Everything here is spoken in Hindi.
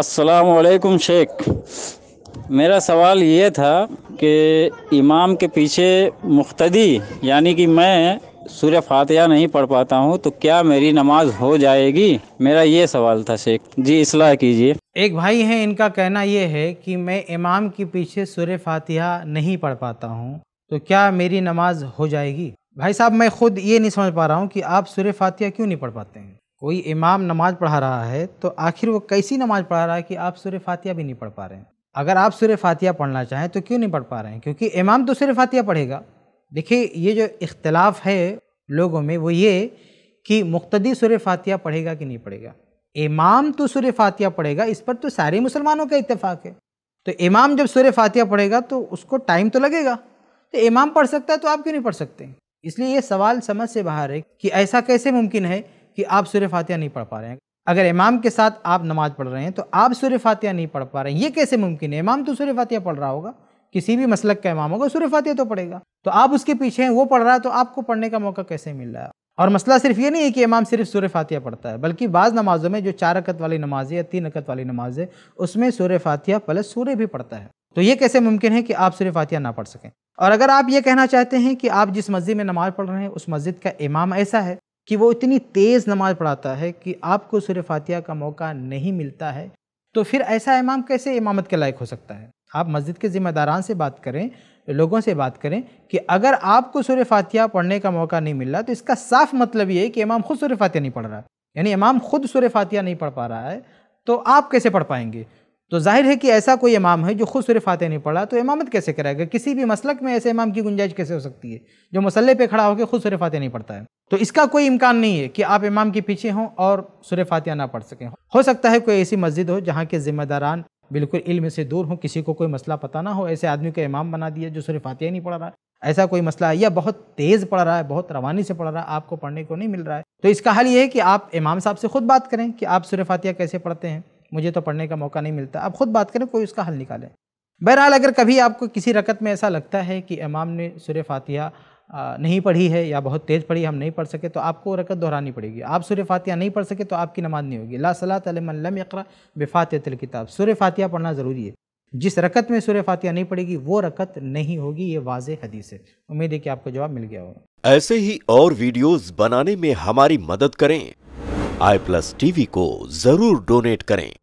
असलकुम शेख मेरा सवाल ये था कि इमाम के पीछे मुख्तदी यानी कि मैं सूर्य फातिहा नहीं पढ़ पाता हूँ तो क्या मेरी नमाज हो जाएगी मेरा ये सवाल था शेख जी इसलाह कीजिए एक भाई हैं इनका कहना ये है कि मैं इमाम के पीछे सूर्य फातिहा नहीं पढ़ पाता हूँ तो क्या मेरी नमाज हो जाएगी भाई साहब मैं खुद ये नहीं समझ पा रहा हूँ कि आप सूर्य फातिहा क्यों नहीं पढ़ पाते हैं कोई इमाम नमाज पढ़ा रहा है तो आखिर वो कैसी नमाज पढ़ा रहा है कि आप सूर्य फातिया भी नहीं पढ़ पा रहे हैं अगर आप सूर्य फातिया पढ़ना चाहें तो क्यों नहीं पढ़ पा रहे हैं क्योंकि इमाम तो सूर्य फातिया पढ़ेगा देखिए ये जो इख्तलाफ है लोगों में वो ये कि मुख्तदी सूर्य फातिया पढ़ेगा कि नहीं पढ़ेगा इमाम तो सूर्य फातिया पढ़ेगा इस पर तो सारे मुसलमानों का इतफाक़ है तो इमाम जब सूर्य फातिया पढ़ेगा तो उसको टाइम तो लगेगा तो इमाम पढ़ सकता है तो आप क्यों नहीं पढ़ सकते इसलिए ये सवाल समझ से बाहर है कि ऐसा कैसे मुमकिन है कि आप सूर्य फातिहा नहीं पढ़ पा रहे हैं अगर इमाम के साथ आप नमाज पढ़ रहे हैं तो आप सूर्य फातिहा नहीं पढ़ पा रहे हैं ये कैसे मुमकिन है इमाम तो सूर्य फातिहा पढ़ रहा होगा किसी भी मसलक का इमाम होगा सूर्य फातिहा तो पढ़ेगा तो आप उसके पीछे हैं वो पढ़ रहा है तो आपको पढ़ने का मौका कैसे मिल रहा है और मसला सिर्फ ये नहीं है कि इमाम सिर्फ सूर्य फातिहा पढ़ता है बल्कि बाज़ नमाज़ों में जो चार अकत वाली है या तीन अकत वाली नमाज है उसमें सूर्य फातिहा प्लस सूर्य भी पढ़ता है तो ये कैसे मुमकिन है कि आप सूर्य फातिहा ना पढ़ सकें और अगर आप ये कहना चाहते हैं कि आप जिस मस्जिद में नमाज़ पढ़ रहे हैं उस मस्जिद का इमाम ऐसा है कि वो इतनी तेज़ नमाज़ पढ़ाता है कि आपको सूर्य फातिया का मौका नहीं मिलता है तो फिर ऐसा इमाम कैसे इमामत के लायक हो सकता है आप मस्जिद के ज़िम्मेदारान से बात करें लोगों से बात करें कि अगर आपको सूर्य फातिया पढ़ने का मौका नहीं मिल रहा तो इसका साफ मतलब ये है कि इमाम खुद सूर्य फातिया नहीं पढ़ रहा यानी इमाम खुद सूर्य फातिया नहीं पढ़ पा रहा है तो आप कैसे पढ़ पाएंगे तो जाहिर है कि ऐसा कोई इमाम है जो खुद सिर्फ फातह नहीं पढ़ा तो इमामत कैसे कराएगा किसी भी मसलक में ऐसे इमाम की गुंजाइश कैसे हो सकती है जो मसल्ले पे खड़ा होकर खुद सिर्फ फातह नहीं पढ़ता है तो इसका कोई इम्कान नहीं है कि आप इमाम के पीछे हों और सुर फातह ना पढ़ सकें हो सकता है कोई ऐसी मस्जिद हो जहाँ के ज़िम्मेदारान बिल्कुल इल्म से दूर हों किसी को कोई मसला पता ना हो ऐसे आदमी को इमाम बना दिया जो सुर फातह नहीं पढ़ रहा ऐसा कोई मसला है या बहुत तेज़ पढ़ रहा है बहुत रवानी से पढ़ रहा है आपको पढ़ने को नहीं मिल रहा है तो इसका हल ये है कि आप इमाम साहब से खुद बात करें कि आप सुर फातह कैसे पढ़ते हैं मुझे तो पढ़ने का मौका नहीं मिलता अब ख़ुद बात करें कोई उसका हल निकाले बहरहाल अगर कभी आपको किसी रकत में ऐसा लगता है कि इमाम ने सुर फातिया नहीं पढ़ी है या बहुत तेज़ पढ़ी हम नहीं पढ़ सके तो आपको रकत दोहरानी पड़ेगी आप सुर फातिया नहीं पढ़ सके तो आपकी नमाज नहीं होगी ला सला लम यकरा बेफातिल किताब सुर फातिया पढ़ना ज़रूरी है जिस रकत में सुर फातिया नहीं पड़ेगी वो रकत नहीं होगी ये वाज हदीस है उम्मीद है कि आपको जवाब मिल गया होगा ऐसे ही और वीडियोस बनाने में हमारी मदद करें आई प्लस टीवी को जरूर डोनेट करें